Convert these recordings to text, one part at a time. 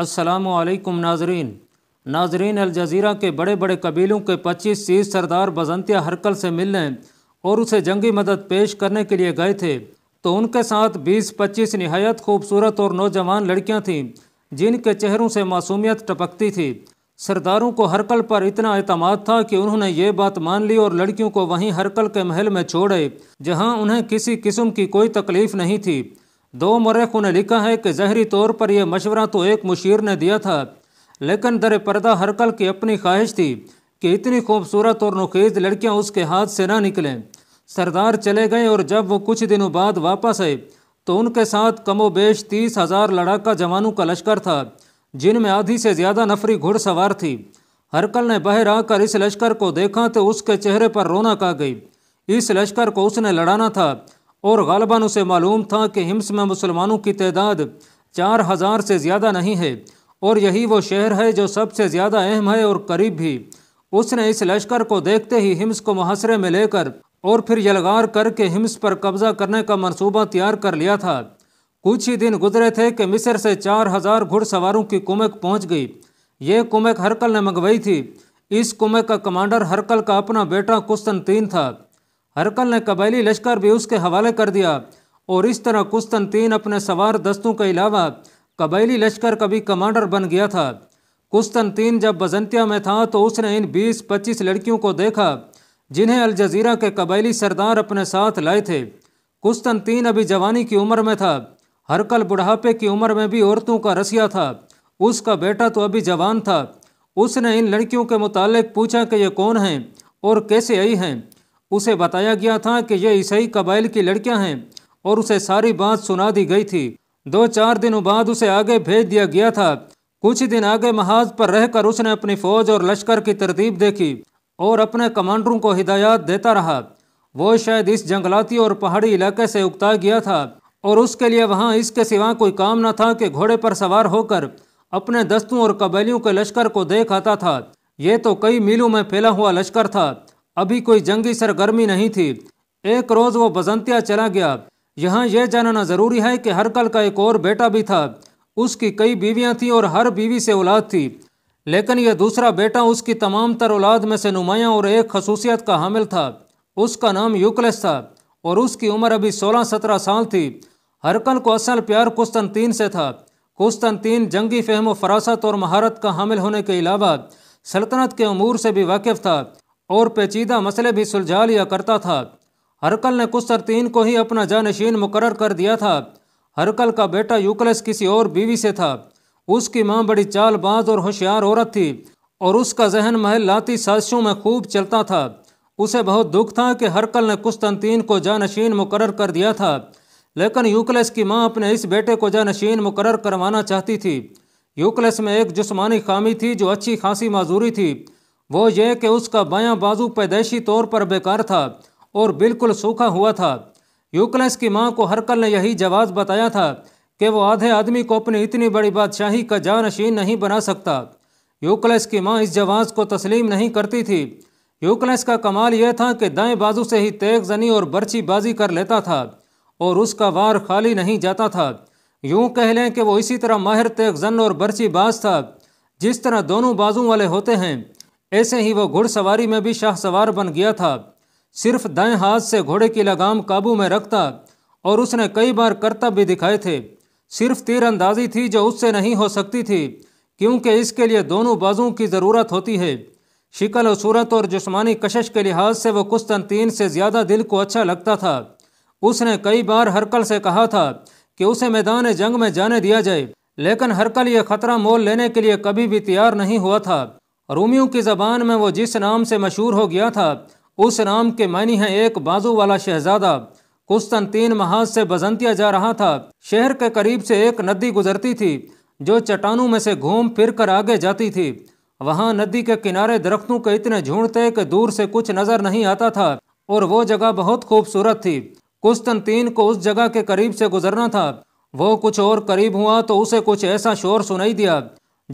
असलकम नाजरीन नाजरीन अलजीरा के बड़े बड़े कबीलों के पच्चीस तीस सरदार बजंतिया हरकल से मिलने और उसे जंगी मदद पेश करने के लिए गए थे तो उनके साथ बीस पच्चीस नहायत खूबसूरत और नौजवान लड़कियां थीं जिनके चेहरों से मासूमियत टपकती थी सरदारों को हरकल पर इतना अतमाद था कि उन्होंने ये बात मान ली और लड़कियों को वहीं हरकल के महल में छोड़े जहां उन्हें किसी किस्म की कोई तकलीफ़ नहीं थी दो मरखों ने लिखा है कि जहरी तौर पर यह मशवरा तो एक मुशीर ने दिया था लेकिन दर पर्दा हरकल की अपनी ख्वाहिश थी कि इतनी खूबसूरत और नखेज लड़कियां उसके हाथ से ना निकलें सरदार चले गए और जब वो कुछ दिनों बाद वापस आए तो उनके साथ कमोबेश तीस हज़ार लड़ाका जवानों का लश्कर था जिनमें आधी से ज़्यादा नफरी घुड़सवार थी हरकल ने बाहर आकर इस लश्कर को देखा तो उसके चेहरे पर रौनक आ गई इस लश्कर को उसने लड़ाना था और गालबा उसे मालूम था कि हिम्स में मुसलमानों की तदाद चार हज़ार से ज़्यादा नहीं है और यही वो शहर है जो सबसे ज़्यादा अहम है और करीब भी उसने इस लश्कर को देखते ही हिम्स को मुहासरे में लेकर और फिर यलगार करके हिम्स पर कब्जा करने का मंसूबा तैयार कर लिया था कुछ ही दिन गुजरे थे कि मिस्र से चार हज़ार घुड़सवारों की कुमक पहुँच गई ये कुमक हरकल ने मंगवाई थी इस कुमक का कमांडर हरकल का अपना बेटा कुस्तनतीन था हरकल ने कबायली लश्कर भी उसके हवाले कर दिया और इस तरह कुस्तनतीन अपने सवार दस्तों के अलावा कबायली लश्कर का भी कमांडर बन गया था कुस्तनतीन जब बजंतिया में था तो उसने इन 20-25 लड़कियों को देखा जिन्हें अलज़ीरा के कबायली सरदार अपने साथ लाए थे कुस्तनतीन अभी जवानी की उम्र में था हरकल बुढ़ापे की उम्र में भी औरतों का रसिया था उसका बेटा तो अभी जवान था उसने इन लड़कियों के मुतालिक पूछा कि ये कौन हैं और कैसे आई हैं उसे बताया गया था कि यह ईसाई कबाइल की लड़कियां हैं और उसे सारी बात सुना दी गई थी दो चार दिनों बाद उसे आगे भेज दिया गया था कुछ दिन आगे महाज पर रहकर उसने अपनी फौज और लश्कर की तरतीब देखी और अपने कमांडरों को हिदायत देता रहा वो शायद इस जंगलाती और पहाड़ी इलाके से उगता गया था और उसके लिए वहाँ इसके सिवा कोई काम न था कि घोड़े पर सवार होकर अपने दस्तों और कबैलियों के लश्कर को देख आता था ये तो कई मीलों में फैला हुआ लश्कर था अभी कोई जंगी सरगर्मी नहीं थी एक रोज़ वो बजंतिया चला गया यहाँ यह जानना ज़रूरी है कि हरकल का एक और बेटा भी था उसकी कई बीवियाँ थीं और हर बीवी से औलाद थी लेकिन यह दूसरा बेटा उसकी तमाम तर औलाद में से नुमायाँ और एक खसूसियत का हामिल था उसका नाम यूकलेस था और उसकी उम्र अभी सोलह सत्रह साल थी हरकल को असल प्यार कुस्तनतीन से था कुस्तनतीन जंगी फहम फरासत और महारत का हामिल होने के अलावा सल्तनत के अमूर से भी वाकिफ था और पेचीदा मसले भी सुलझा लिया करता था हरकल ने कुसर तीन को ही अपना जानशीन मुकर कर दिया था हरकल का बेटा यूकलस किसी और बीवी से था उसकी माँ बड़ी चालबाज और होशियार औरत थी और उसका जहन महल लाती साजिशों में खूब चलता था उसे बहुत दुख था कि हरकल ने कुस्तनतीन को जानशीन मुकर कर दिया था लेकिन यूकलस की माँ अपने इस बेटे को जानशीन मुकर करवाना चाहती थी यूकलस में एक जिसमानी खामी थी जो अच्छी खासी माजूरी थी वो ये कि उसका बायां बाजू पैदाइशी तौर पर बेकार था और बिल्कुल सूखा हुआ था यूक्लस की माँ को हरकल ने यही जवाब बताया था कि वो आधे आदमी को अपनी इतनी बड़ी बादशाही का जानशीन नहीं बना सकता यूक्लस की माँ इस जवाब को तस्लीम नहीं करती थी यूक्लस का कमाल यह था कि दाएं बाजू से ही तेग जनी और बर्ची बाजी कर लेता था और उसका वार खाली नहीं जाता था यूं कह लें कि वो इसी तरह माहिर तेग जन और बर्ची बाज था जिस तरह दोनों बाजू वाले होते हैं ऐसे ही वह घुड़सवारी में भी शाहसवार बन गया था सिर्फ दाएं हाथ से घोड़े की लगाम काबू में रखता और उसने कई बार करतब भी दिखाए थे सिर्फ तीरंदाजी थी जो उससे नहीं हो सकती थी क्योंकि इसके लिए दोनों बाजुओं की ज़रूरत होती है शिकल और सूरत और जिसमानी कशश के लिहाज से वह तीन से ज़्यादा दिल को अच्छा लगता था उसने कई बार हरकल से कहा था कि उसे मैदान जंग में जाने दिया जाए लेकिन हरकल यह खतरा मोल लेने के लिए कभी भी तैयार नहीं हुआ था रूमियों की ज़बान में वो जिस नाम से मशहूर हो गया था उस नाम के मानी हैं एक बाजू वाला शहजादा कुस्तन तीन महाज से बजंतिया जा रहा था शहर के करीब से एक नदी गुजरती थी जो चट्टानों में से घूम फिर कर आगे जाती थी वहाँ नदी के किनारे दरख्तों के इतने झुंड थे कि दूर से कुछ नज़र नहीं आता था और वो जगह बहुत खूबसूरत थी तीन को उस जगह के करीब से गुजरना था वो कुछ और करीब हुआ तो उसे कुछ ऐसा शोर सुनाई दिया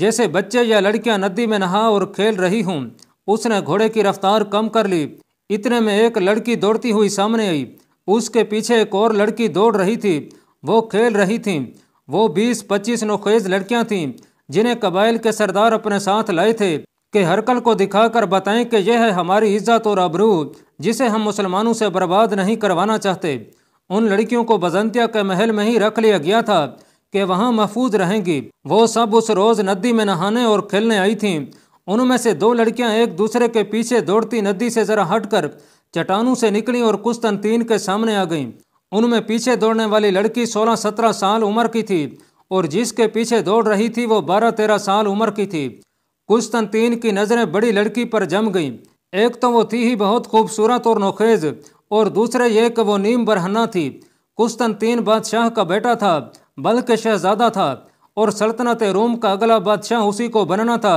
जैसे बच्चे या लड़कियां नदी में नहा और खेल रही हूँ उसने घोड़े की रफ्तार कम कर ली इतने में एक लड़की दौड़ती हुई सामने आई उसके पीछे एक और लड़की दौड़ रही थी वो खेल रही थी वो बीस पच्चीस नोखेज लड़कियां थीं जिन्हें कबाइल के सरदार अपने साथ लाए थे कि हरकल को दिखाकर बताएं कि यह है हमारी इज्जत और अबरू जिसे हम मुसलमानों से बर्बाद नहीं करवाना चाहते उन लड़कियों को बजंतिया के महल में ही रख लिया गया था कि वहाँ महफूज रहेंगी वो सब उस रोज़ नदी में नहाने और खेलने आई थीं उनमें से दो लड़कियाँ एक दूसरे के पीछे दौड़ती नदी से ज़रा कर चट्टानों से निकली और तनतीन के सामने आ गईं उनमें पीछे दौड़ने वाली लड़की सोलह सत्रह साल उम्र की थी और जिसके पीछे दौड़ रही थी वो बारह तेरह साल उम्र की थी तनतीन की नज़रें बड़ी लड़की पर जम गईं एक तो वो थी ही बहुत खूबसूरत और नोखेज और दूसरे ये कि वो नीम बरहना थी कुस्तनतीन बादशाह का बेटा था बल्कि शहजादा था और सल्तनत रोम का अगला बादशाह उसी को बनना था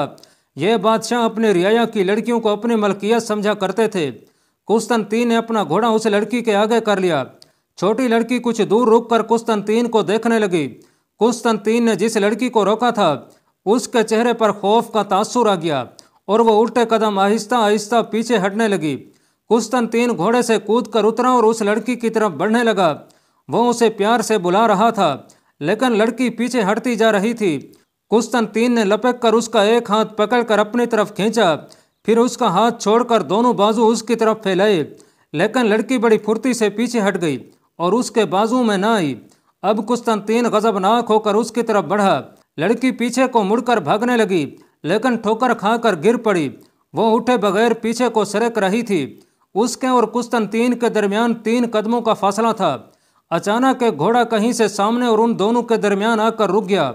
यह बादशाह अपने रियाया की लड़कियों को अपनी मलकियत समझा करते थे कुस्तनतीन ने अपना घोड़ा उस लड़की के आगे कर लिया छोटी लड़की कुछ दूर रुक कर कुस्तनतीन को देखने लगी कुस्तनतीन ने जिस लड़की को रोका था उसके चेहरे पर खौफ का तासुर आ गया और वह उल्टे कदम आहिस्ता आहिस्ता पीछे हटने लगी कुस्तनतीन घोड़े से कूद कर उतरा और उस लड़की की तरफ बढ़ने लगा वो उसे प्यार से बुला रहा था लेकिन लड़की पीछे हटती जा रही थी तीन ने लपक कर उसका एक हाथ पकड़कर अपनी तरफ खींचा फिर उसका हाथ छोड़कर दोनों बाजू उसकी तरफ फैलाए लेकिन लड़की बड़ी फुर्ती से पीछे हट गई और उसके बाजू में ना आई अब कुस्तन तीन गजबनाक होकर उसकी तरफ बढ़ा लड़की पीछे को मुड़कर भागने लगी लेकिन ठोकर खाकर गिर पड़ी वो उठे बगैर पीछे को सरक रही थी उसके और तीन के दरमियान तीन कदमों का फासला था अचानक एक घोड़ा कहीं से सामने और उन दोनों के दरमियान आकर रुक गया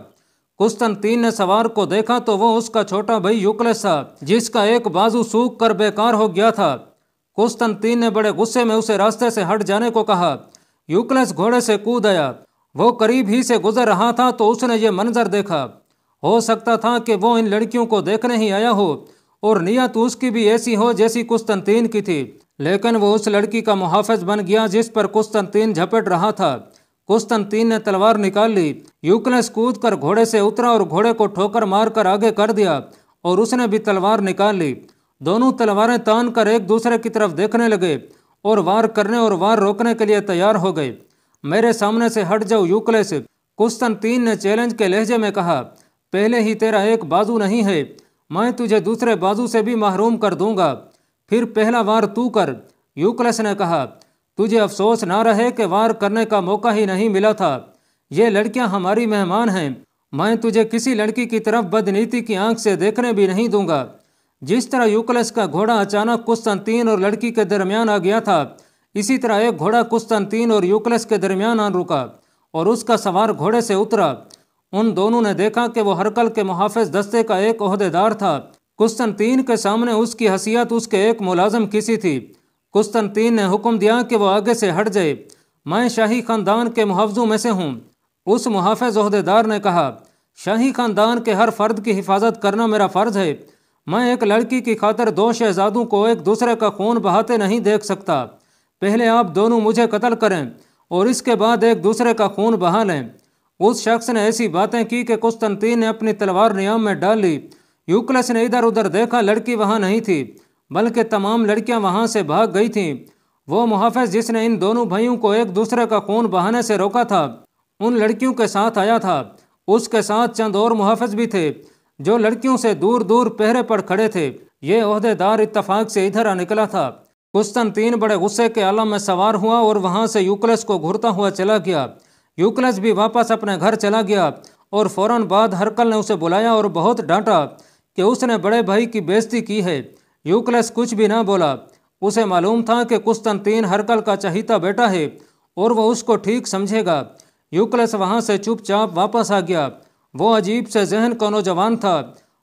कुस्तन तीन ने सवार को देखा तो वो उसका छोटा भाई यूकलेस था जिसका एक बाजू सूख कर बेकार हो गया था कुस्तन तीन ने बड़े गुस्से में उसे रास्ते से हट जाने को कहा यूकलेस घोड़े से कूद आया वो करीब ही से गुजर रहा था तो उसने ये मंजर देखा हो सकता था कि वो इन लड़कियों को देखने ही आया हो और नीयत उसकी भी ऐसी हो जैसी कुस्तनतीन की थी लेकिन वो उस लड़की का मुहाफ बन गया जिस पर कुस्तनतीन झपट रहा था कुस्तनतीन ने तलवार निकाल ली यूक्लिस कूद कर घोड़े से उतरा और घोड़े को ठोकर मारकर आगे कर दिया और उसने भी तलवार निकाल ली दोनों तलवारें तान कर एक दूसरे की तरफ देखने लगे और वार करने और वार रोकने के लिए तैयार हो गए मेरे सामने से हट जाओ यूक्लिस कुस्तनतीन ने चैलेंज के लहजे में कहा पहले ही तेरा एक बाजू नहीं है मैं तुझे दूसरे बाजू से भी महरूम कर दूंगा फिर पहला वार तू कर यूक्लस ने कहा तुझे अफसोस ना रहे कि वार करने का मौका ही नहीं मिला था ये लड़कियां हमारी मेहमान हैं मैं तुझे किसी लड़की की तरफ बदनीति की आंख से देखने भी नहीं दूंगा जिस तरह यूक्लस का घोड़ा अचानक कुस्तनतीन और लड़की के दरमियान आ गया था इसी तरह एक घोड़ा कुस्तनतीन और यूक्लस के दरमियान आ रुका और उसका सवार घोड़े से उतरा उन दोनों ने देखा कि वो हरकल के मुहाफ़ दस्ते का एक अहदेदार था तीन के सामने उसकी हसीियत उसके एक मुलाजम किसी थी तीन ने हुक्म दिया कि वह आगे से हट जाए मैं शाही ख़ानदान के मुआवजों में से हूँ उस मुहाफ़ अहदेदार ने कहा शाही ख़ानदान के हर फर्द की हिफाजत करना मेरा फ़र्ज़ है मैं एक लड़की की खातर दो शहजादों को एक दूसरे का खून बहाते नहीं देख सकता पहले आप दोनों मुझे कत्ल करें और इसके बाद एक दूसरे का खून बहा लें उस शख्स ने ऐसी बातें की कि कुस्तनतीन ने अपनी तलवार नियाम में डाल ली यूकलस ने इधर उधर देखा लड़की वहाँ नहीं थी बल्कि तमाम लड़कियाँ वहाँ से भाग गई थीं वो मुहाफ़ जिसने इन दोनों भाइयों को एक दूसरे का खून बहाने से रोका था उन लड़कियों के साथ आया था उसके साथ चंद और मुहाफ़ भी थे जो लड़कियों से दूर दूर पहरे पर खड़े थे ये अहदेदार इतफाक़ से इधर आ निकला था तीन बड़े गुस्से के आलम में सवार हुआ और वहाँ से यूकलस को घुरता हुआ चला गया यूकलस भी वापस अपने घर चला गया और फौरन बाद हरकल ने उसे बुलाया और बहुत डांटा कि उसने बड़े भाई की बेइज्जती की है यूकलस कुछ भी ना बोला उसे मालूम था कि कुस्तनतीन हरकल का चहीता बेटा है और वह उसको ठीक समझेगा यूकलस वहाँ से चुपचाप वापस आ गया वो अजीब से जहन का नौजवान था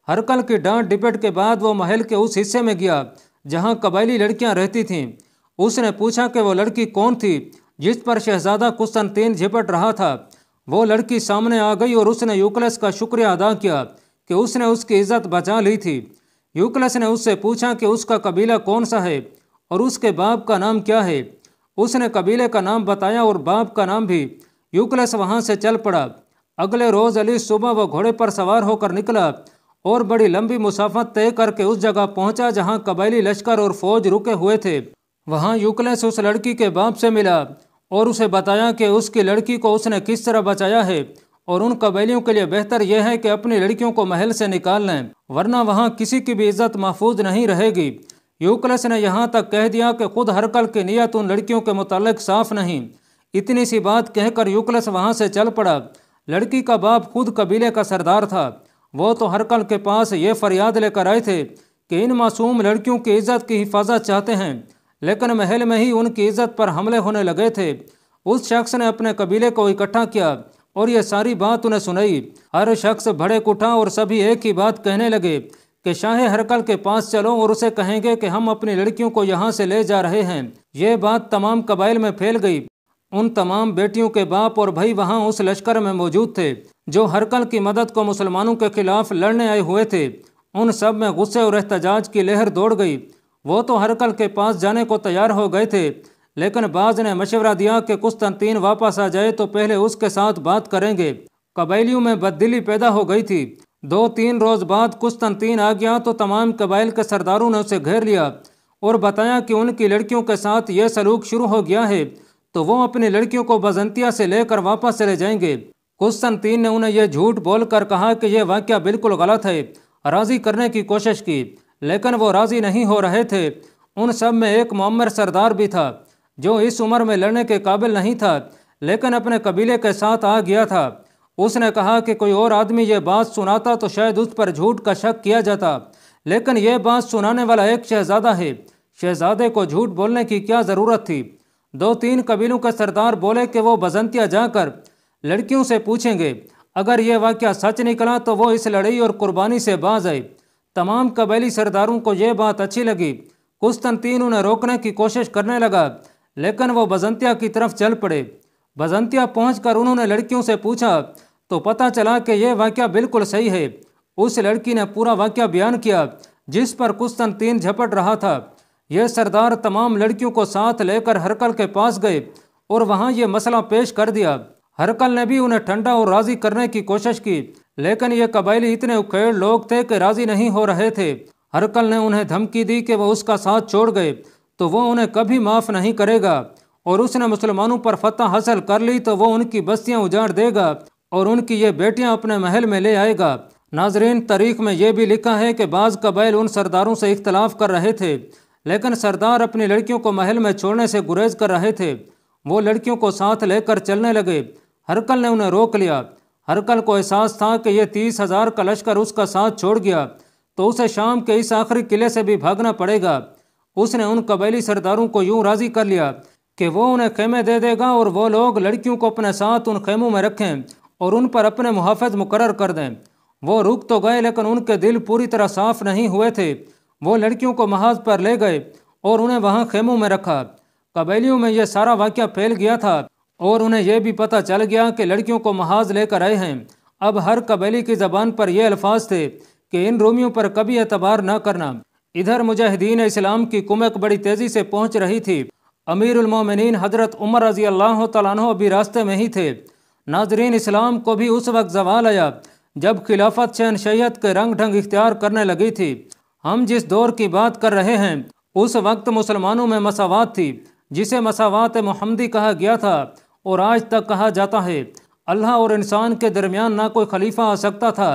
हरकल की डांट डिपेट के बाद वो महल के उस हिस्से में गया जहाँ कबायली लड़कियाँ रहती थीं उसने पूछा कि वो लड़की कौन थी जिस पर शहजादा कुस्तनतीन झिपट रहा था वो लड़की सामने आ गई और उसने यूकलस का शुक्रिया अदा किया कि उसने उसकी इज्जत बचा ली थी यूकलस ने उससे पूछा कि उसका कबीला कौन सा है और उसके बाप का नाम क्या है उसने कबीले का नाम बताया और बाप का नाम भी यूकलस वहाँ से चल पड़ा अगले रोज़ अली सुबह वह घोड़े पर सवार होकर निकला और बड़ी लंबी मुसाफत तय करके उस जगह पहुंचा जहां कबायली लश्कर और फौज रुके हुए थे वहां यूकलस उस लड़की के बाप से मिला और उसे बताया कि उसकी लड़की को उसने किस तरह बचाया है और उन कबैलियों के लिए बेहतर यह है कि अपनी लड़कियों को महल से निकाल लें वरना वहाँ किसी की भी इज्जत महफूज नहीं रहेगी यूकलस ने यहाँ तक कह दिया कि खुद हरकल की नीयत उन लड़कियों के मुतालिक साफ नहीं इतनी सी बात कहकर यूकलस वहाँ से चल पड़ा लड़की का बाप खुद कबीले का सरदार था वो तो हरकल के पास ये फरियाद लेकर आए थे कि इन मासूम लड़कियों की इज्जत की हिफाजत चाहते हैं लेकिन महल में ही उनकी इज्जत पर हमले होने लगे थे उस शख्स ने अपने कबीले को इकट्ठा किया और ये सारी बात उन्हें सुनाई हर शख्स भड़े उठा और सभी एक ही बात कहने लगे कि शाह हरकल के पास चलो और उसे कहेंगे कि हम अपनी लड़कियों को यहाँ से ले जा रहे हैं ये बात तमाम कबाइल में फैल गई उन तमाम बेटियों के बाप और भाई वहाँ उस लश्कर में मौजूद थे जो हरकल की मदद को मुसलमानों के खिलाफ लड़ने आए हुए थे उन सब में गुस्से और एहतजाज की लहर दौड़ गई वो तो हरकल के पास जाने को तैयार हो गए थे लेकिन बाज ने मशवरा दिया कि तनतीन वापस आ जाए तो पहले उसके साथ बात करेंगे कबायलियों में बददिली पैदा हो गई थी दो तीन रोज़ बाद तनतीन आ गया तो तमाम कबाइल के सरदारों ने उसे घेर लिया और बताया कि उनकी लड़कियों के साथ यह सलूक शुरू हो गया है तो वो अपनी लड़कियों को बजंतिया से लेकर वापस चले जाएंगे तनतीन ने उन्हें यह झूठ बोलकर कहा कि यह वाक़ बिल्कुल गलत है राज़ी करने की कोशिश की लेकिन वो राज़ी नहीं हो रहे थे उन सब में एक मम्मर सरदार भी था जो इस उम्र में लड़ने के काबिल नहीं था लेकिन अपने कबीले के साथ आ गया था उसने कहा कि कोई और आदमी ये बात सुनाता तो शायद उस पर झूठ का शक किया जाता लेकिन यह बात सुनाने वाला एक शहजादा है शहजादे को झूठ बोलने की क्या ज़रूरत थी दो तीन कबीलों के सरदार बोले कि वो बजंतिया जाकर लड़कियों से पूछेंगे अगर ये वाक्य सच निकला तो वो इस लड़ाई और कुर्बानी से बाज आए तमाम कबायली सरदारों को यह बात अच्छी लगी कुस्तनतीन उन्हें रोकने की कोशिश करने लगा लेकिन वो बजंतिया की तरफ चल पड़े बजंतिया पहुंचकर उन्होंने लड़कियों से पूछा तो पता चला कि यह वाक्य बिल्कुल सही है उस लड़की ने पूरा वाक्य बयान किया जिस पर कुस्तनतीन झपट रहा था यह सरदार तमाम लड़कियों को साथ लेकर हरकल के पास गए और वहाँ ये मसला पेश कर दिया हरकल ने भी उन्हें ठंडा और राज़ी करने की कोशिश की लेकिन ये कबायली इतने उखेड़ लोग थे कि राज़ी नहीं हो रहे थे हरकल ने उन्हें धमकी दी कि वह उसका साथ छोड़ गए तो वो उन्हें कभी माफ़ नहीं करेगा और उसने मुसलमानों पर फतह हासिल कर ली तो वो उनकी बस्तियाँ उजाड़ देगा और उनकी ये बेटियाँ अपने महल में ले आएगा नाजरीन तारीख में यह भी लिखा है कि बाज़ कबाइल उन सरदारों से इख्तलाफ कर रहे थे लेकिन सरदार अपनी लड़कियों को महल में छोड़ने से गुरेज कर रहे थे वो लड़कियों को साथ लेकर चलने लगे हरकल ने उन्हें रोक लिया हरकल को एहसास था कि यह तीस हजार का लश्कर उसका साथ छोड़ गया तो उसे शाम के इस आखिरी किले से भी भागना पड़ेगा उसने उन कबैली सरदारों को यूं राज़ी कर लिया कि वो उन्हें खेमे दे देगा और वो लोग लड़कियों को अपने साथ उन खेमों में रखें और उन पर अपने मुहाफ़ मुकर कर दें वो रुक तो गए लेकिन उनके दिल पूरी तरह साफ नहीं हुए थे वो लड़कियों को महाज पर ले गए और उन्हें वहाँ खेमों में रखा कबैलियों में यह सारा वाक्य फैल गया था और उन्हें यह भी पता चल गया कि लड़कियों को महाज लेकर आए हैं अब हर कबैली की ज़बान पर यह अल्फाज थे कि इन रोमियों पर कभी एतबार न करना इधर मुजाहिदीन इस्लाम की कुमक बड़ी तेज़ी से पहुंच रही थी उलमोमिन हज़रत उमर रजी अल्लाह तु अभी रास्ते में ही थे नाजरीन इस्लाम को भी उस वक्त जवाल आया जब खिलाफत शैयद के रंग ढंग इख्तियार करने लगी थी हम जिस दौर की बात कर रहे हैं उस वक्त मुसलमानों में मसावत थी जिसे मसावत महमदी कहा गया था और आज तक कहा जाता है अल्लाह और इंसान के दरमियान ना कोई खलीफा आ सकता था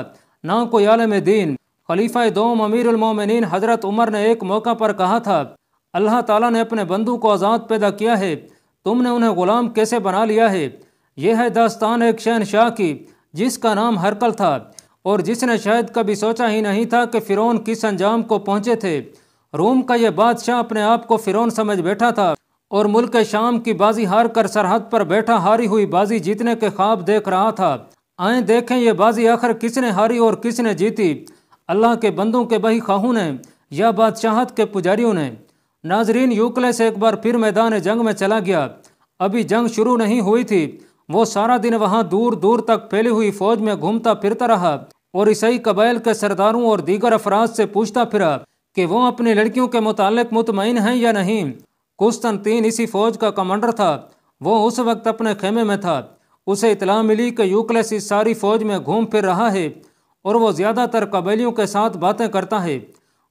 ना कोई आलम दीन खलीफा दोम अमीरमिन हज़रत उमर ने एक मौका पर कहा था अल्लाह ताला ने अपने बंधु को आज़ाद पैदा किया है तुमने उन्हें ग़ुलाम कैसे बना लिया है यह है दास्तान एक शहनशाह की जिसका नाम हरकल था और जिसने शायद कभी सोचा ही नहीं था कि फ़िरौन किस अंजाम को पहुँचे थे रोम का यह बादशाह अपने आप को फ़िरौन समझ बैठा था और मुल्क शाम की बाजी हार कर सरहद पर बैठा हारी हुई बाजी जीतने के ख्वाब देख रहा था आए देखें यह बाजी आखिर किसने हारी और किसने जीती अल्लाह के बंदों के बही खाहू ने या बादशाहत के पुजारियों ने नाजरीन यूकले से एक बार फिर मैदान जंग में चला गया अभी जंग शुरू नहीं हुई थी वो सारा दिन वहाँ दूर दूर तक फैली हुई फौज में घूमता फिरता रहा और ईसाई कबाइल के सरदारों और दीगर अफराज से पूछता फिरा कि वो अपनी लड़कियों के मुतालिक मुतमिन हैं या नहीं कुस्तनतीन इसी फौज का कमांडर था वो उस वक्त अपने खेमे में था उसे इतला मिली कि यूकलस इस सारी फौज में घूम फिर रहा है और वो ज़्यादातर कबैलियों के साथ बातें करता है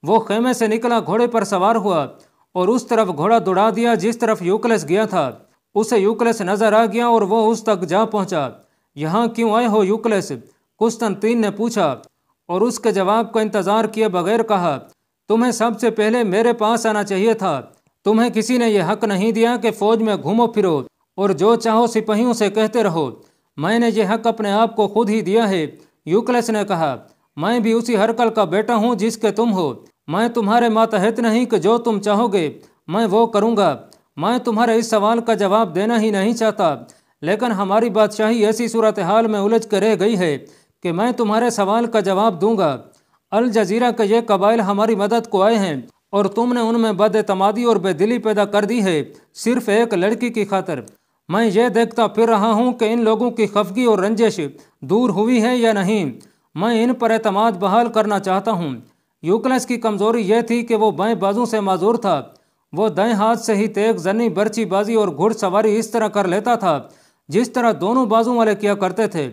वो खेमे से निकला घोड़े पर सवार हुआ और उस तरफ घोड़ा दौड़ा दिया जिस तरफ यूकलस गया था उसे यूकलस नजर आ गया और वो उस तक जा पहुंचा यहाँ क्यों आए हो यूक्लेस कुस्तनतीन ने पूछा और उसके जवाब का इंतज़ार किए बगैर कहा तुम्हें सबसे पहले मेरे पास आना चाहिए था तुम्हें किसी ने यह हक नहीं दिया कि फौज में घूमो फिरो और जो चाहो सिपाहियों से कहते रहो मैंने ये हक अपने आप को खुद ही दिया है यूक्लेस ने कहा मैं भी उसी हरकल का बेटा हूँ जिसके तुम हो मैं तुम्हारे मातहत नहीं कि जो तुम चाहोगे मैं वो करूँगा मैं तुम्हारे इस सवाल का जवाब देना ही नहीं चाहता लेकिन हमारी बादशाही ऐसी सूरत हाल में उलझ कर रह गई है कि मैं तुम्हारे सवाल का जवाब दूंगा अल जजीरा के ये कबाइल हमारी मदद को आए हैं और तुमने उनमें बदतमादी और बेदिली पैदा कर दी है सिर्फ एक लड़की की खातर मैं ये देखता फिर रहा हूँ कि इन लोगों की खफगी और रंजिश दूर हुई है या नहीं मैं इन पर अतमाद बहाल करना चाहता हूँ यूकलस की कमज़ोरी यह थी कि वो बाएँ बाजू से माजूर था वो दाएँ हाथ से ही तेग जनी बर्चीबाजी और घुड़सवारी इस तरह कर लेता था जिस तरह दोनों बाजू वाले किया करते थे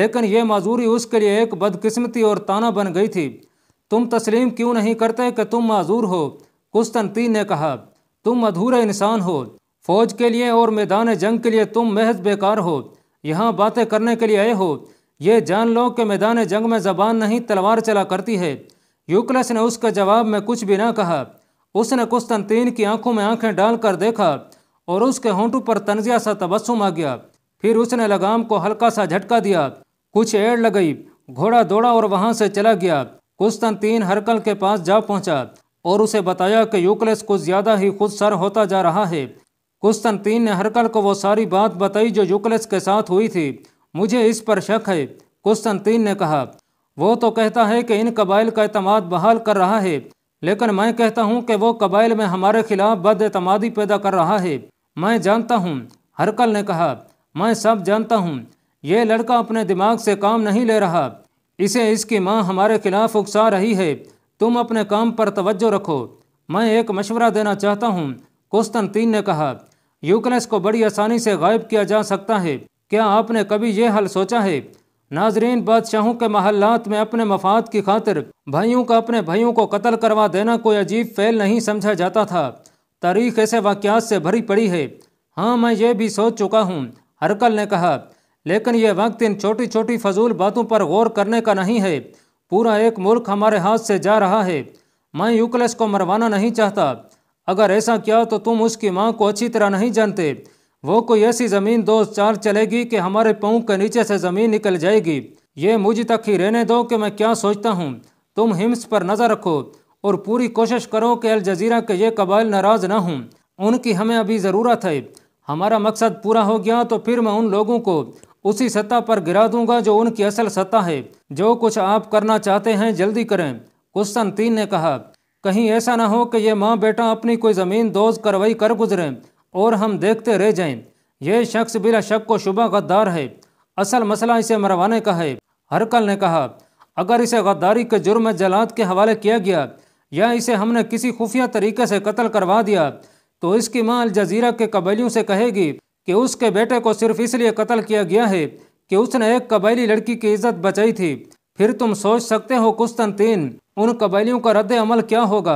लेकिन यह माजूरी उसके लिए एक बदकिस्मती और ताना बन गई थी तुम तस्लीम क्यों नहीं करते कि तुम माजूर हो कुस्तनतीन ने कहा तुम अधूरा इंसान हो फौज के लिए और मैदान जंग के लिए तुम महज बेकार हो यहाँ बातें करने के लिए आए हो ये जान लो कि मैदान जंग में जबान नहीं तलवार चला करती है यूकलस ने उसके जवाब में कुछ भी ना कहा उसने कुस्तनतीन की आंखों में आंखें डालकर देखा और उसके होंठों पर तंजिया सा तबस्सुम आ गया फिर उसने लगाम को हल्का सा झटका दिया कुछ एड़ लगाई घोड़ा दौड़ा और वहां से चला गया कुस्तनतीन हरकल के पास जा पहुंचा और उसे बताया कि यूकलेस कुछ ज़्यादा ही खुद सर होता जा रहा है कुस्तनतीन ने हरकल को वो सारी बात बताई जो यूकलेस के साथ हुई थी मुझे इस पर शक है कुस्तनतीन ने कहा वो तो कहता है कि इन कबाइल का अतमाद बहाल कर रहा है लेकिन मैं कहता हूँ कि वो कबाइल में हमारे खिलाफ बदतमादी पैदा कर रहा है मैं जानता हूँ हरकल ने कहा मैं सब जानता हूँ ये लड़का अपने दिमाग से काम नहीं ले रहा इसे इसकी माँ हमारे खिलाफ उकसा रही है तुम अपने काम पर तवज्जो रखो मैं एक मशवरा देना चाहता हूँ कोस्तन तीन ने कहा यूकलेस को बड़ी आसानी से गायब किया जा सकता है क्या आपने कभी यह हल सोचा है नाजरीन बादशाहों के महल्लात में अपने मफाद की खातिर भाइयों का अपने भाइयों को कत्ल करवा देना कोई अजीब फैल नहीं समझा जाता था तारीख ऐसे वाक्यात से भरी पड़ी है हाँ मैं ये भी सोच चुका हूँ हरकल ने कहा लेकिन यह वक्त इन छोटी छोटी फजूल बातों पर गौर करने का नहीं है पूरा एक मुल्क हमारे हाथ से जा रहा है मैं यूकलस को मरवाना नहीं चाहता अगर ऐसा किया तो तुम उसकी माँ को अच्छी तरह नहीं जानते वो कोई ऐसी ज़मीन दो चार चलेगी कि हमारे पाँव के नीचे से ज़मीन निकल जाएगी ये मुझे तक ही रहने दो कि मैं क्या सोचता हूँ तुम हिम्स पर नज़र रखो और पूरी कोशिश करो कि अल जजीरा के ये कबाइल नाराज़ ना हों उनकी हमें अभी ज़रूरत है हमारा मकसद पूरा हो गया तो फिर मैं उन लोगों को उसी सत्ता पर गिरा दूंगा जो उनकी असल सत्ता है जो कुछ आप करना चाहते हैं जल्दी करें क्वेश्चन तीन ने कहा कहीं ऐसा ना हो कि ये माँ बेटा अपनी कोई ज़मीन दोज कार्रवाई कर गुजरे और हम देखते रह जाए यह शख्स बिला शक को शुबा गद्दार है असल मसला इसे मरवाने का है हरकल ने कहा अगर इसे गद्दारी के जुर्म जलाद के हवाले किया गया या इसे हमने किसी खुफिया तरीके से कत्ल करवा दिया तो इसकी माँ जजीरा के कबैलियों से कहेगी कि उसके बेटे को सिर्फ इसलिए कत्ल किया गया है कि उसने एक कबायली लड़की की इज्जत बचाई थी फिर तुम सोच सकते हो तीन उन कबायलियों का रद्द अमल क्या होगा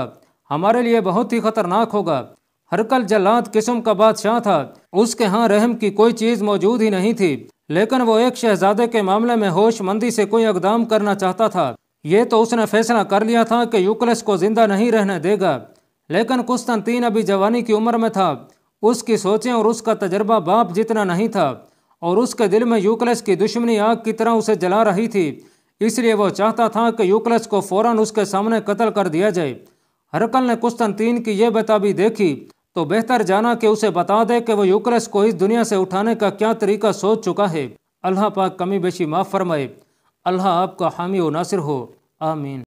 हमारे लिए बहुत ही खतरनाक होगा हरकल जल्लाद किस्म का बादशाह था उसके यहाँ रहम की कोई चीज़ मौजूद ही नहीं थी लेकिन वो एक शहजादे के मामले में होशमंदी से कोई इकदाम करना चाहता था ये तो उसने फैसला कर लिया था कि यूकलस को जिंदा नहीं रहने देगा लेकिन तीन अभी जवानी की उम्र में था उसकी सोचें और उसका तजर्बा बाप जितना नहीं था और उसके दिल में यूकलस की दुश्मनी आग की तरह उसे जला रही थी इसलिए वह चाहता था कि यूकलस को फौरन उसके सामने कत्ल कर दिया जाए हरकल ने तीन की यह बेताबी देखी तो बेहतर जाना कि उसे बता दे कि वह यूकलस को इस दुनिया से उठाने का क्या तरीका सोच चुका है अल्लाह पाक कमी बेशी माफ़ फरमाए अल्लाह आपका हामी व नासिर हो आमीन